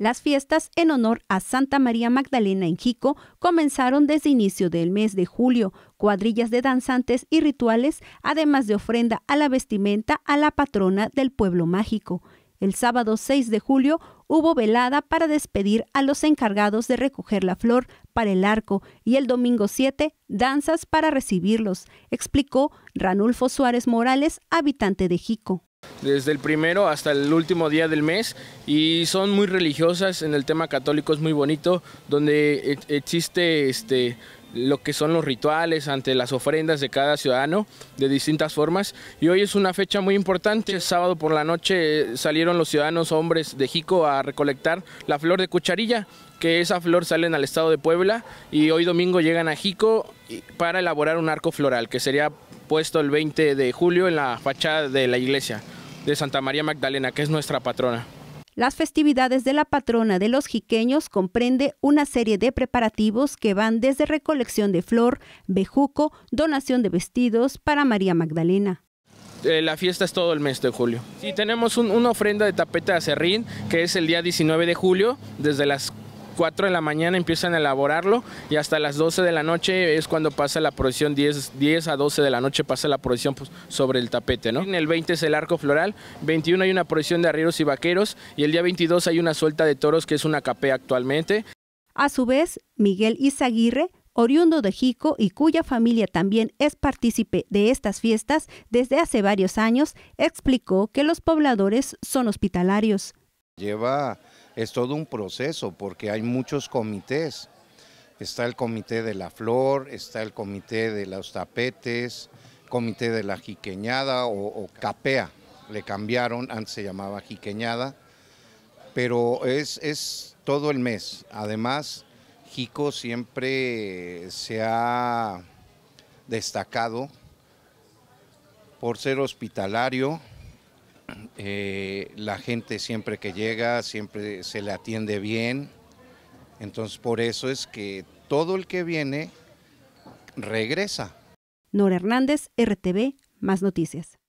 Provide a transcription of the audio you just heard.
Las fiestas en honor a Santa María Magdalena en Jico comenzaron desde inicio del mes de julio, cuadrillas de danzantes y rituales, además de ofrenda a la vestimenta a la patrona del pueblo mágico. El sábado 6 de julio hubo velada para despedir a los encargados de recoger la flor para el arco y el domingo 7 danzas para recibirlos, explicó Ranulfo Suárez Morales, habitante de Jico desde el primero hasta el último día del mes y son muy religiosas en el tema católico es muy bonito donde e-, existe este lo que son los rituales ante las ofrendas de cada ciudadano de distintas formas y hoy es una fecha muy importante el sábado por la noche eh, salieron los ciudadanos hombres de Jico a recolectar la flor de cucharilla que esa flor salen al estado de Puebla y hoy domingo llegan a Jico para elaborar un arco floral que sería puesto el 20 de julio en la fachada de la iglesia de Santa María Magdalena, que es nuestra patrona. Las festividades de la patrona de los jiqueños comprende una serie de preparativos que van desde recolección de flor, bejuco, donación de vestidos para María Magdalena. Eh, la fiesta es todo el mes de julio. Y tenemos una ofrenda de tapete de serrín que es el día 19 de julio, desde las 4 de la mañana empiezan a elaborarlo y hasta las 12 de la noche es cuando pasa la procesión, 10, a 12 de la noche pasa la procesión pues, sobre el tapete. ¿no? En el 20 es el arco floral, 21 hay una procesión de arrieros y vaqueros y el día 22 hay una suelta de toros que es una capea actualmente. A su vez, Miguel Izaguirre oriundo de Jico y cuya familia también es partícipe de estas fiestas desde hace varios años, explicó que los pobladores son hospitalarios. Lleva es todo un proceso porque hay muchos comités. Está el comité de la flor, está el comité de los tapetes, comité de la jiqueñada o, capea, le cambiaron, antes se llamaba jiqueñada, pero es, es todo el mes. Además, Jico siempre se ha destacado por ser hospitalario, eh, la gente siempre que llega, siempre se le atiende bien. Entonces por eso es que todo el que viene regresa. Nora Hernández, RTV, más noticias.